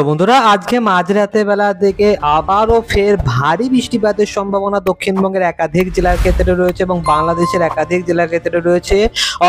তো বন্ধুরা আজকে মাঝরাতে বেলা থেকে আবারও ফের ভারী বৃষ্টিপাতের সম্ভাবনা দক্ষিণবঙ্গের একাধিক জেলার ক্ষেত্রে রয়েছে এবং বাংলাদেশের একাধিক জেলার ক্ষেত্রে রয়েছে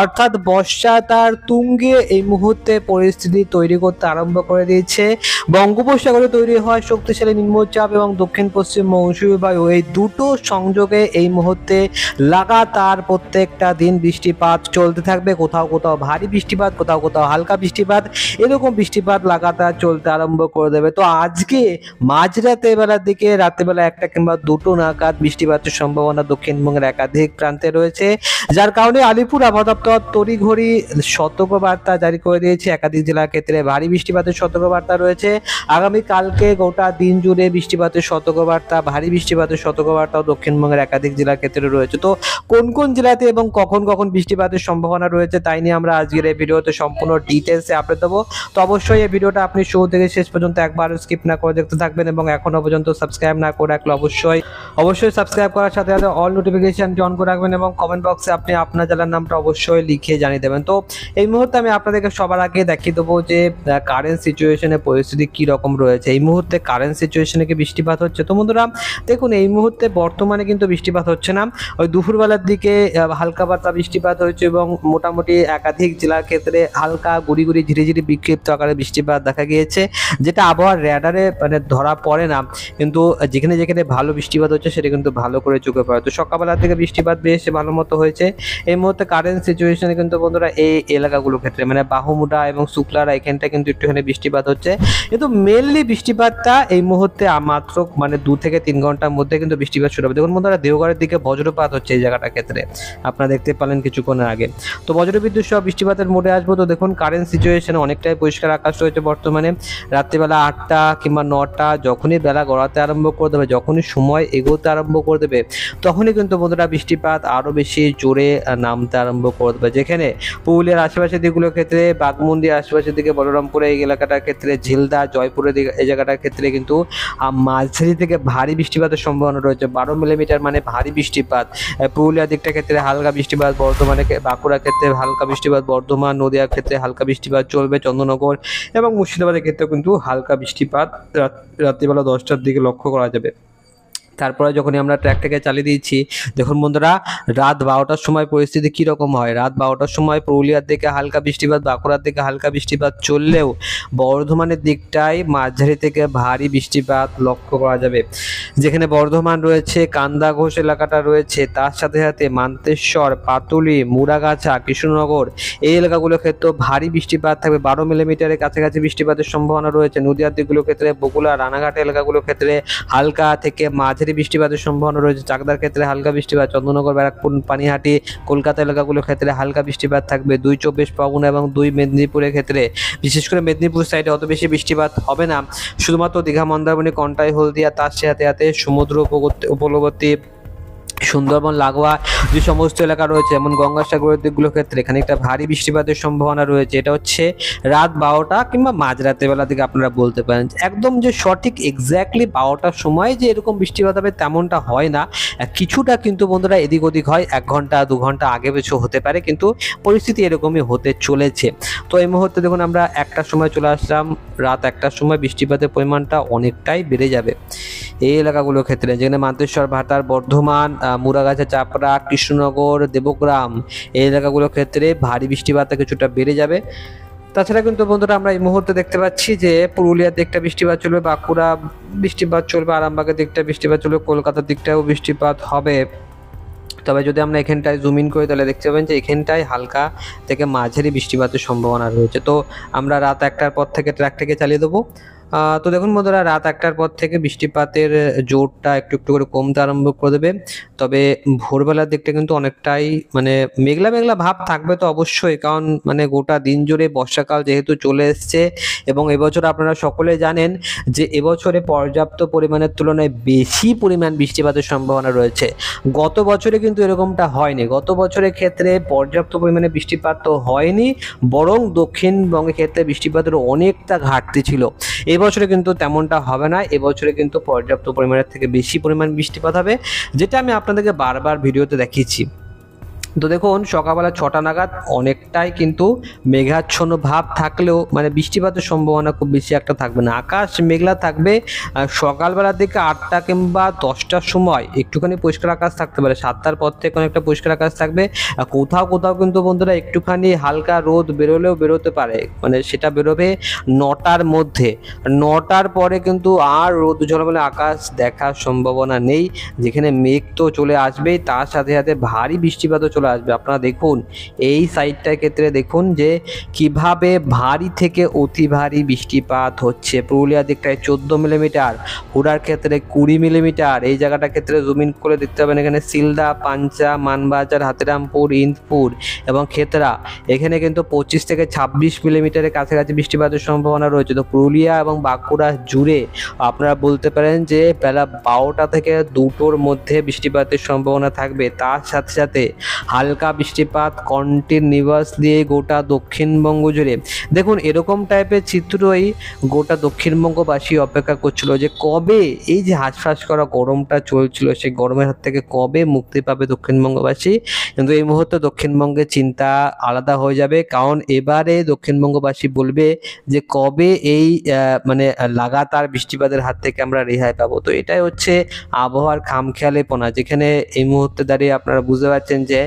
অর্থাৎ বর্ষা তার তুঙ্গে এই মুহূর্তে পরিস্থিতি তৈরি করতে আরম্ভ করে দিয়েছে বঙ্গোপসাগরে তৈরি হওয়া শক্তিশালী নিম্নচাপ এবং দক্ষিণ পশ্চিম মৌসুমি বায়ু এই দুটো সংযোগে এই মুহূর্তে লাগাতার প্রত্যেকটা দিন বৃষ্টিপাত চলতে থাকবে কোথাও কোথাও ভারী বৃষ্টিপাত কোথাও কোথাও হালকা বৃষ্টিপাত এরকম বৃষ্টিপাত লাগাতার চলতে আরম্ভ আরম্ভ করে দেবে তো আজকে মাঝরাতে বেলার দিকে রাত্রেবেলা একটা কিংবা দুটো নাগাদ বৃষ্টিপাতের সম্ভাবনা দক্ষিণবঙ্গের একাধিক প্রান্তে রয়েছে যার কারণে আলিপুর আবহাওয়া দপ্তর তড়িঘড়ি বার্তা জারি করে দিয়েছে একাধিক জেলার ক্ষেত্রে ভারী বৃষ্টিপাতের বার্তা রয়েছে আগামী কালকে গোটা দিন জুড়ে বৃষ্টিপাতের বার্তা ভারী বৃষ্টিপাতের বার্তাও দক্ষিণবঙ্গের একাধিক জেলার ক্ষেত্রে রয়েছে তো কোন কোন জেলাতে এবং কখন কখন বৃষ্টিপাতের সম্ভাবনা রয়েছে তাই নিয়ে আমরা আজকের এই ভিডিওতে সম্পূর্ণ ডিটেলসে আপডেট দেবো তো অবশ্যই এই ভিডিওটা আপনি শুরু থেকে শেষ পর্যন্ত একবার স্কিপ না করে দেখতে থাকবেন এবং এখনও পর্যন্ত সাবস্ক্রাইব না করে রাখলে অবশ্যই অবশ্যই সাবস্ক্রাইব করার সাথে সাথে অল নোটিফিকেশানটি অন করে রাখবেন এবং কমেন্ট বক্সে আপনি আপনার জেলার নামটা অবশ্যই লিখে জানিয়ে দেবেন তো এই মুহূর্তে আমি আপনাদেরকে সবার আগে দেখিয়ে দেবো যে কারেন্ট সিচুয়েশনে পরিস্থিতি কী রকম রয়েছে এই মুহূর্তে কারেন্ট সিচুয়েশনে কি বৃষ্টিপাত হচ্ছে তো বন্ধুরা দেখুন এই মুহূর্তে বর্তমানে কিন্তু বৃষ্টিপাত হচ্ছে না ওই দুপুরবেলার দিকে হালকা পাতলা বৃষ্টিপাত হয়েছে এবং মোটামুটি একাধিক জেলার ক্ষেত্রে হালকা গুড়ি গুড়ি ঝিরিঝিরি বিক্ষিপ্ত আকারে বৃষ্টিপাত দেখা গিয়েছে যেটা আবহাওয়ার র্যাডারে মানে ধরা পড়ে না কিন্তু যেখানে যেখানে ভালো বৃষ্টিপাত হচ্ছে সেটা কিন্তু ভালো করে চোখে পড়ে তো সকালবেলা থেকে বৃষ্টিপাত বেশ ভালো মতো হয়েছে এই মুহূর্তে কারেন্ট সিচুয়েশনে কিন্তু বন্ধুরা এই এলাকাগুলোর ক্ষেত্রে মানে বাহুমুডা এবং শুক্লারা এখানটা কিন্তু একটুখানি বৃষ্টিপাত হচ্ছে কিন্তু মেনলি বৃষ্টিপাতটা এই মুহূর্তে মাত্র মানে দু থেকে তিন ঘন্টার মধ্যে কিন্তু বৃষ্টিপাত শুরু হবে দেখুন বন্ধুরা দেওঘরের দিকে বজ্রপাত হচ্ছে এই জায়গাটার ক্ষেত্রে আপনারা দেখতে পালেন কিছুক্ষণ আগে তো বজ্রবিদ্যুৎ সহ বৃষ্টিপাতের মোড়ে আসবো তো দেখুন কারেন্ট সিচুয়েশনে অনেকটাই পরিষ্কার আকাশ রয়েছে বর্তমানে রাত্রিবেলা আটটা কিংবা নটা যখনই বেলা গড়াতে আরম্ভ করে দেবে যখনই সময় এগোতে আরম্ভ করে দেবে তখনই কিন্তু বন্ধুরা বৃষ্টিপাত আরও বেশি জোরে নামতে আরম্ভ করে দেবে যেখানে পুরুলিয়ার আশেপাশের দিকগুলোর ক্ষেত্রে বাঘমন্দির আশেপাশের দিকে বলরামপুরে এই এলাকাটার ক্ষেত্রে ঝিলদা জয়পুরের দিকে এই জায়গাটার ক্ষেত্রে কিন্তু মাঝারি থেকে ভারী বৃষ্টিপাতের সম্ভাবনা রয়েছে বারো মিলিমিটার মানে ভারী বৃষ্টিপাত পুরুলিয়ার দিকটা ক্ষেত্রে হালকা বৃষ্টিপাত বর্ধমানে বাঁকুড়ার ক্ষেত্রে হালকা বৃষ্টিপাত বর্ধমান নদীয়ার ক্ষেত্রে হালকা বৃষ্টিপাত চলবে চন্দ্রনগর এবং মুর্শিদাবাদের ক্ষেত্রে কিন্তু কিন্তু হালকা বৃষ্টিপাত রাত্রিবেলা দশটার দিকে লক্ষ্য করা যাবে তারপরে যখনই আমরা ট্র্যাকটাকে চালিয়ে দিয়েছি দেখুন বন্ধুরা রাত বারোটার সময় পরিস্থিতি কীরকম হয় রাত বারোটার সময় পুরুলিয়ার দিকে হালকা বৃষ্টিপাত বাঁকুড়ার দিকে হালকা বৃষ্টিপাত চললেও বর্ধমানের দিকটায় মাঝারি থেকে ভারী বৃষ্টিপাত লক্ষ্য করা যাবে যেখানে বর্ধমান রয়েছে কান্দাঘোষ এলাকাটা রয়েছে তার সাথে সাথে মান্তেশ্বর পাতুলি মুড়াগাছা কৃষ্ণনগর এই এলাকাগুলোর ক্ষেত্রেও ভারী বৃষ্টিপাত থাকবে বারো মিলিমিটারের কাছাকাছি বৃষ্টিপাতের সম্ভাবনা রয়েছে নদীয়ার দিকগুলোর ক্ষেত্রে বকুলা রানাঘাট এলাকাগুলোর ক্ষেত্রে হালকা থেকে মাঝারি ক্ষেত্রে বৃষ্টিপাতের সম্ভাবনা রয়েছে চাকদার ক্ষেত্রে হালকা বৃষ্টিপাত চন্দ্রনগর ব্যারাকপুর পানিহাটি কলকাতা এলাকাগুলোর ক্ষেত্রে হালকা বৃষ্টিপাত থাকবে দুই চব্বিশ পরগনা এবং দুই মেদিনীপুরের ক্ষেত্রে বিশেষ করে মেদিনীপুর সাইডে অত বেশি বৃষ্টিপাত হবে না শুধুমাত্র দীঘা মন্দারমণি কন্টাই হলদিয়া তার সাথে সাথে সমুদ্র উপকূল উপকূলবর্তী সুন্দরবন লাগোয়া যে সমস্ত এলাকা রয়েছে যেমন গঙ্গাসাগরের দিকগুলোর ক্ষেত্রে এখানে একটা ভারী বৃষ্টিপাতের সম্ভাবনা রয়েছে এটা হচ্ছে রাত বারোটা কিংবা রাতের বেলা থেকে আপনারা বলতে পারেন একদম যে সঠিক এক্স্যাক্টলি বারোটার সময় যে এরকম বৃষ্টিপাত হবে তেমনটা হয় না কিছুটা কিন্তু বন্ধুরা এদিক ওদিক হয় এক ঘন্টা দু ঘন্টা আগে পিছু হতে পারে কিন্তু পরিস্থিতি এরকমই হতে চলেছে তো এই মুহূর্তে দেখুন আমরা একটার সময় চলে আসলাম রাত একটার সময় বৃষ্টিপাতের পরিমাণটা অনেকটাই বেড়ে যাবে এই এলাকাগুলোর ক্ষেত্রে যেখানে মান্তেশ্বর ভাটার বর্ধমান মুরাগাছা চাপড়া কৃষ্ণনগর দেবগ্রাম এই এলাকাগুলোর ক্ষেত্রে ভারী বৃষ্টিপাতটা কিছুটা বেড়ে যাবে তাছাড়া কিন্তু বন্ধুরা আমরা এই মুহূর্তে দেখতে পাচ্ছি যে পুরুলিয়ার দিকটা বৃষ্টিপাত চলবে বাঁকুড়া বৃষ্টিপাত চলবে আরামবাগের দিকটা বৃষ্টিপাত চলবে কলকাতার দিকটাও বৃষ্টিপাত হবে তবে যদি আমরা এখানটায় জুম ইন করি তাহলে দেখতে পাবেন যে এখানটায় হালকা থেকে মাঝারি বৃষ্টিপাতের সম্ভাবনা রয়েছে তো আমরা রাত একটার পর থেকে ট্র্যাকটাকে চালিয়ে দেবো তো দেখুন বন্ধুরা রাত একটার পর থেকে বৃষ্টিপাতের জোরটা একটু একটু করে কমতে আরম্ভ করে দেবে তবে ভোরবেলার দিকটা কিন্তু অনেকটাই মানে মেঘলা মেঘলা ভাব থাকবে তো অবশ্যই কারণ মানে গোটা দিন জুড়ে বর্ষাকাল যেহেতু চলে এসছে এবং এবছর আপনারা সকলে জানেন যে এবছরে পর্যাপ্ত পরিমাণের তুলনায় বেশি পরিমাণ বৃষ্টিপাতের সম্ভাবনা রয়েছে গত বছরে কিন্তু এরকমটা হয়নি গত বছরের ক্ষেত্রে পর্যাপ্ত পরিমাণে বৃষ্টিপাত তো হয়নি বরং দক্ষিণবঙ্গের ক্ষেত্রে বৃষ্টিপাতের অনেকটা ঘাটতি ছিল এবছরে কিন্তু তেমনটা হবে না এবছরে কিন্তু পর্যাপ্ত পরিমাণের থেকে বেশি পরিমাণ বৃষ্টিপাত হবে যেটা আমি আপনাদেরকে বারবার ভিডিওতে দেখিয়েছি তো দেখুন সকালবেলা ছটা নাগাদ অনেকটাই কিন্তু মেঘাচ্ছন্ন ভাব থাকলেও মানে বৃষ্টিপাতের সম্ভাবনা খুব বেশি একটা থাকবে না আকাশ মেঘলা থাকবে সকালবেলার দিকে আটটা কিংবা দশটার সময় একটুখানি পরিষ্কার আকাশ থাকতে পারে সাতটার পর থেকে অনেকটা পরিষ্কার আকাশ থাকবে কোথাও কোথাও কিন্তু বন্ধুরা একটুখানি হালকা রোদ বেরোলেও বেরোতে পারে মানে সেটা বেরোবে নটার মধ্যে নটার পরে কিন্তু আর রোদ ঝলমলে আকাশ দেখার সম্ভাবনা নেই যেখানে মেঘ তো চলে আসবেই তার সাথে সাথে ভারী বৃষ্টিপাতও চলে চলে আসবে আপনারা দেখুন এই সাইডটার ক্ষেত্রে দেখুন যে কিভাবে ভারী থেকে অতি ভারী বৃষ্টিপাত হচ্ছে পুরুলিয়ার দিকটায় চোদ্দো মিলিমিটার হুড়ার ক্ষেত্রে কুড়ি মিলিমিটার এই জায়গাটার ক্ষেত্রে জমিন করে দেখতে পাবেন এখানে সিলদা পাঞ্চা মানবাজার হাতিরামপুর ইন্দপুর এবং ক্ষেত্রা এখানে কিন্তু পঁচিশ থেকে ছাব্বিশ মিলিমিটারের কাছাকাছি বৃষ্টিপাতের সম্ভাবনা রয়েছে তো পুরুলিয়া এবং বাঁকুড়া জুড়ে আপনারা বলতে পারেন যে বেলা বারোটা থেকে দুটোর মধ্যে বৃষ্টিপাতের সম্ভাবনা থাকবে তার সাথে সাথে হালকা বৃষ্টিপাত কন্টিনিউয়াস দিয়ে গোটা দক্ষিণবঙ্গ জুড়ে দেখুন এরকম টাইপের চিত্রই গোটা দক্ষিণবঙ্গবাসী অপেক্ষা করছিল যে কবে এই যে হাঁসফাঁস করা গরমটা চলছিল সেই গরমের হাত থেকে কবে মুক্তি পাবে দক্ষিণবঙ্গবাসী কিন্তু এই মুহূর্তে দক্ষিণবঙ্গের চিন্তা আলাদা হয়ে যাবে কারণ এবারে দক্ষিণবঙ্গবাসী বলবে যে কবে এই মানে লাগাতার বৃষ্টিপাতের হাত থেকে আমরা রেহাই পাবো তো এটাই হচ্ছে আবহাওয়ার পোনা যেখানে এই মুহূর্তে দাঁড়িয়ে আপনারা বুঝতে পারছেন যে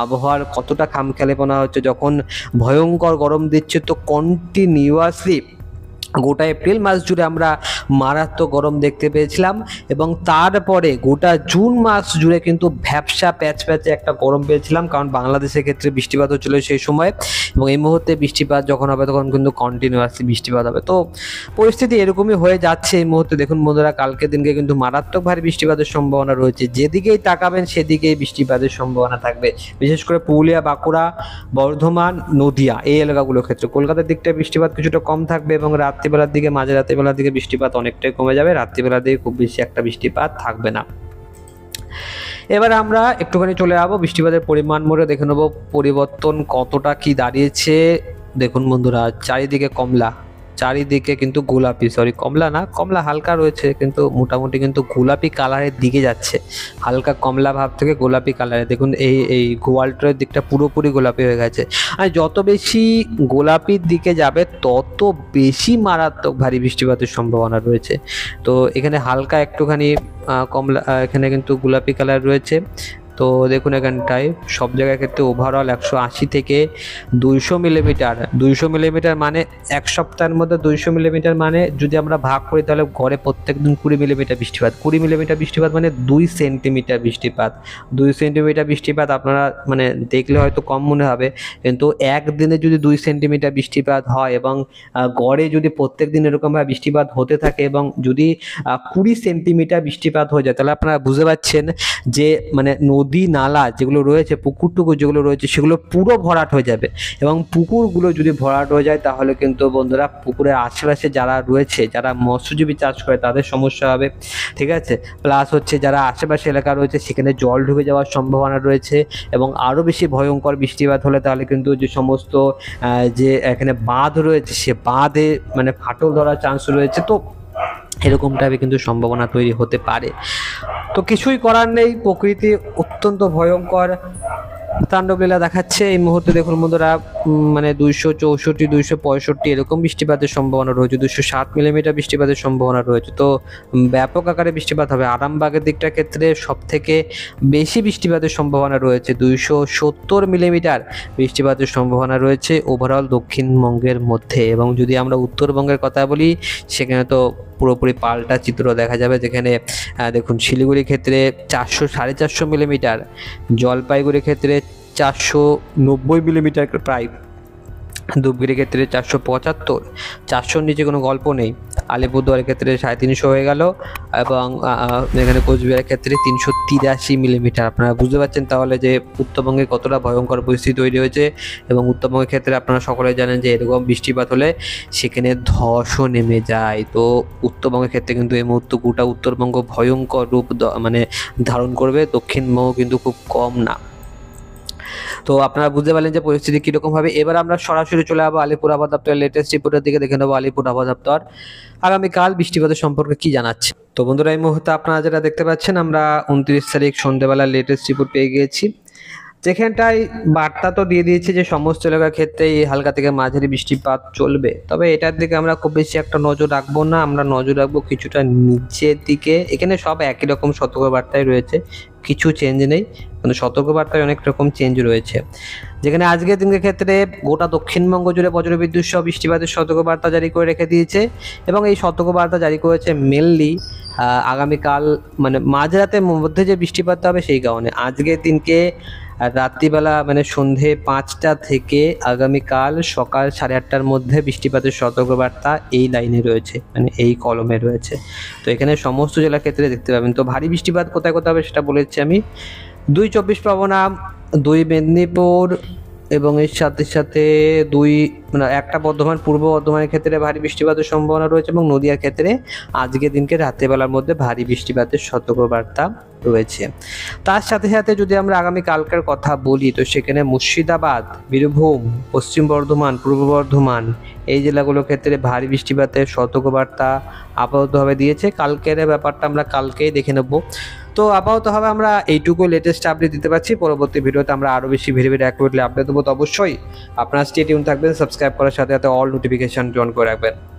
আবহাওয়ার কতটা খামখেয়ালিপনা হচ্ছে যখন ভয়ঙ্কর গরম দিচ্ছে তো কন্টিনিউয়াসলি গোটা এপ্রিল মাস জুড়ে আমরা মারাত্মক গরম দেখতে পেয়েছিলাম এবং তারপরে গোটা জুন মাস জুড়ে কিন্তু ভ্যাবসা প্যাচ প্যাচে একটা গরম পেয়েছিলাম কারণ বাংলাদেশের ক্ষেত্রে বৃষ্টিপাত হচ্ছিল সেই সময় এবং এই মুহূর্তে বৃষ্টিপাত যখন হবে তখন কিন্তু কন্টিনিউয়াসলি বৃষ্টিপাত হবে তো পরিস্থিতি এরকমই হয়ে যাচ্ছে এই মুহূর্তে দেখুন বন্ধুরা কালকের দিনকে কিন্তু মারাত্মক ভারী বৃষ্টিপাতের সম্ভাবনা রয়েছে যেদিকেই তাকাবেন সেদিকেই বৃষ্টিপাতের সম্ভাবনা থাকবে বিশেষ করে পুরুলিয়া বাঁকুড়া বর্ধমান নদিয়া এই এলাকাগুলোর ক্ষেত্রে কলকাতার দিকটা বৃষ্টিপাত কিছুটা কম থাকবে এবং রাত রাত্রিবেলার দিকে মাঝে রাত্রিবেলার দিকে বৃষ্টিপাত অনেকটাই কমে যাবে রাত্রিবেলার দিকে খুব বেশি একটা বৃষ্টিপাত থাকবে না এবার আমরা একটুখানি চলে যাবো বৃষ্টিপাতের পরিমাণ মোড়ে দেখে নেবো পরিবর্তন কতটা কি দাঁড়িয়েছে দেখুন বন্ধুরা চারিদিকে কমলা চারিদিকে কিন্তু গোলাপি সরি কমলা না কমলা হালকা রয়েছে কিন্তু মোটামুটি কিন্তু গোলাপি কালারের দিকে যাচ্ছে হালকা কমলা ভাব থেকে গোলাপি কালারে দেখুন এই এই গোয়ালটার দিকটা পুরোপুরি গোলাপি হয়ে গেছে আর যত বেশি গোলাপির দিকে যাবে তত বেশি মারাত্মক ভারী বৃষ্টিপাতের সম্ভাবনা রয়েছে তো এখানে হালকা একটুখানি কমলা এখানে কিন্তু গোলাপি কালার রয়েছে তো দেখুন এখানটায় সব জায়গার ক্ষেত্রে ওভারঅল একশো আশি থেকে দুইশো মিলিমিটার দুইশো মিলিমিটার মানে এক সপ্তাহের মধ্যে দুইশো মিলিমিটার মানে যদি আমরা ভাগ করি তাহলে ঘরে প্রত্যেক দিন কুড়ি মিলিমিটার বৃষ্টিপাত কুড়ি মিলিমিটার বৃষ্টিপাত মানে দুই সেন্টিমিটার বৃষ্টিপাত দুই সেন্টিমিটার বৃষ্টিপাত আপনারা মানে দেখলে হয়তো কম মনে হবে কিন্তু একদিনে যদি দুই সেন্টিমিটার বৃষ্টিপাত হয় এবং গড়ে যদি প্রত্যেক দিন এরকমভাবে বৃষ্টিপাত হতে থাকে এবং যদি কুড়ি সেন্টিমিটার বৃষ্টিপাত হয়ে যায় তাহলে আপনারা বুঝতে পারছেন যে মানে নদী নদী নালা যেগুলো রয়েছে পুকুর টুকুর যেগুলো রয়েছে সেগুলো পুরো ভরাট হয়ে যাবে এবং পুকুরগুলো যদি ভরাট হয়ে যায় তাহলে কিন্তু বন্ধুরা পুকুরের আশেপাশে যারা রয়েছে যারা মৎস্যজীবী চাষ করে তাদের সমস্যা হবে ঠিক আছে প্লাস হচ্ছে যারা আশেপাশে এলাকা রয়েছে সেখানে জল ঢুকে যাওয়ার সম্ভাবনা রয়েছে এবং আরও বেশি ভয়ঙ্কর বৃষ্টিপাত হলে তাহলে কিন্তু যে সমস্ত যে এখানে বাঁধ রয়েছে সে বাঁধে মানে ফাটল ধরার চান্স রয়েছে তো এরকম টাইপের কিন্তু সম্ভাবনা তৈরি হতে পারে তো কিছুই করার নেই প্রকৃতি অত্যন্ত ভয়ঙ্কর তাণ্ডবলীলা দেখাচ্ছে এই মুহূর্তে দেখুন বন্ধুরা মানে দুইশো চৌষট্টি দুইশো পঁয়ষট্টি এরকম বৃষ্টিপাতের সম্ভাবনা রয়েছে দুইশো সাত মিলিমিটার বৃষ্টিপাতের সম্ভাবনা রয়েছে তো ব্যাপক আকারে বৃষ্টিপাত হবে আরামবাগের দিকটার ক্ষেত্রে সব থেকে বেশি বৃষ্টিপাতের সম্ভাবনা রয়েছে দুইশো সত্তর মিলিমিটার বৃষ্টিপাতের সম্ভাবনা রয়েছে ওভারঅল দক্ষিণবঙ্গের মধ্যে এবং যদি আমরা উত্তরবঙ্গের কথা বলি সেখানে তো পুরোপুরি পাল্টা চিত্র দেখা যাবে যেখানে দেখুন শিলিগুড়ির ক্ষেত্রে চারশো সাড়ে চারশো মিলিমিটার জলপাইগুড়ির ক্ষেত্রে চারশো নব্বই মিলিমিটার প্রায় ধূপগিরির ক্ষেত্রে চারশো পঁচাত্তর চারশোর নিচে কোনো গল্প নেই আলিপুরদুয়ারের ক্ষেত্রে সাড়ে তিনশো হয়ে গেল এবং এখানে কোচবিহারের ক্ষেত্রে তিনশো তিরাশি মিলিমিটার আপনারা বুঝতে পারছেন তাহলে যে উত্তরবঙ্গে কতটা ভয়ঙ্কর পরিস্থিতি তৈরি হয়েছে এবং উত্তরবঙ্গের ক্ষেত্রে আপনারা সকলে জানেন যে এরকম বৃষ্টিপাত হলে সেখানে ধসও নেমে যায় তো উত্তরবঙ্গের ক্ষেত্রে কিন্তু এই মুহূর্তে গোটা উত্তরবঙ্গ ভয়ঙ্কর রূপ মানে ধারণ করবে দক্ষিণবঙ্গ কিন্তু খুব কম না তো আপনারা বুঝতে পারলেন যে পরিস্থিতি কীরকম হবে এবার আমরা সরাসরি চলে যাবো আলিপুর আবহাওয়া দপ্তরের লেটেস্ট রিপোর্টের দিকে দেখে নেবো আলিপুর আবহাওয়া দপ্তর আগামীকাল বৃষ্টিপাতের সম্পর্কে কি জানাচ্ছে তো বন্ধুরা এই মুহূর্তে আপনারা যেটা দেখতে পাচ্ছেন আমরা উনত্রিশ তারিখ সন্ধ্যেবেলা লেটেস্ট রিপোর্ট পেয়ে গিয়েছি যেখানটায় বার্তা তো দিয়ে দিয়েছে যে সমস্ত এলাকার ক্ষেত্রে এই হালকা থেকে মাঝারি বৃষ্টিপাত চলবে তবে এটার দিকে আমরা খুব বেশি একটা নজর রাখবো না আমরা নজর রাখবো কিছুটা নিচের দিকে এখানে সব একই রকম সতর্কবার্তায় রয়েছে কিছু চেঞ্জ নেই কিন্তু মানে সতর্কবার্তায় অনেক রকম চেঞ্জ রয়েছে যেখানে আজকের দিনের ক্ষেত্রে গোটা দক্ষিণবঙ্গ জুড়ে বজ্রবিদ্যুৎ সহ বৃষ্টিপাতের সতর্কবার্তা জারি করে রেখে দিয়েছে এবং এই সতর্কবার্তা জারি করেছে মেনলি আগামীকাল মানে মাঝরাতের মধ্যে যে বৃষ্টিপাত হবে সেই কারণে আজকের দিনকে রাত্রিবেলা মানে সন্ধে পাঁচটা থেকে আগামীকাল সকাল সাড়ে আটটার মধ্যে বৃষ্টিপাতের সতর্কবার্তা এই লাইনে রয়েছে মানে এই কলমে রয়েছে তো এখানে সমস্ত জেলা ক্ষেত্রে দেখতে পাবেন তো ভারী বৃষ্টিপাত কোথায় কোথায় হবে সেটা বলেছি আমি দুই চব্বিশ পরগনা দুই মেদিনীপুর এবং এর সাথে সাথে দুই মানে একটা বর্ধমান পূর্ব বর্ধমানের ক্ষেত্রে ভারী বৃষ্টিপাতের সম্ভাবনা রয়েছে এবং নদীয়ার ক্ষেত্রে আজকে দিনকে রাত্রেবেলার মধ্যে ভারী বৃষ্টিপাতের সতর্কবার্তা রয়েছে তার সাথে সাথে যদি আমরা আগামী কালকের কথা বলি তো সেখানে মুর্শিদাবাদ বীরভূম পশ্চিম বর্ধমান পূর্ব বর্ধমান এই জেলাগুলোর ক্ষেত্রে ভারী বৃষ্টিপাতের সতর্কবার্তা আপাততভাবে দিয়েছে কালকের ব্যাপারটা আমরা কালকেই দেখে নেবো তো আপাতত হবে আমরা এইটুকু লেটেস্ট আপডেট দিতে পারছি পরবর্তী ভিডিওতে আমরা আরও বেশি ভিডিও ভিড় অ্যাকুরেটলি আপডেট দেবো তো অবশ্যই আপনারা স্টেডিয়াম থাকবেন সাবস্ক্রাইব করার সাথে সাথে অল নোটিফিকেশান জয়েন করে রাখবেন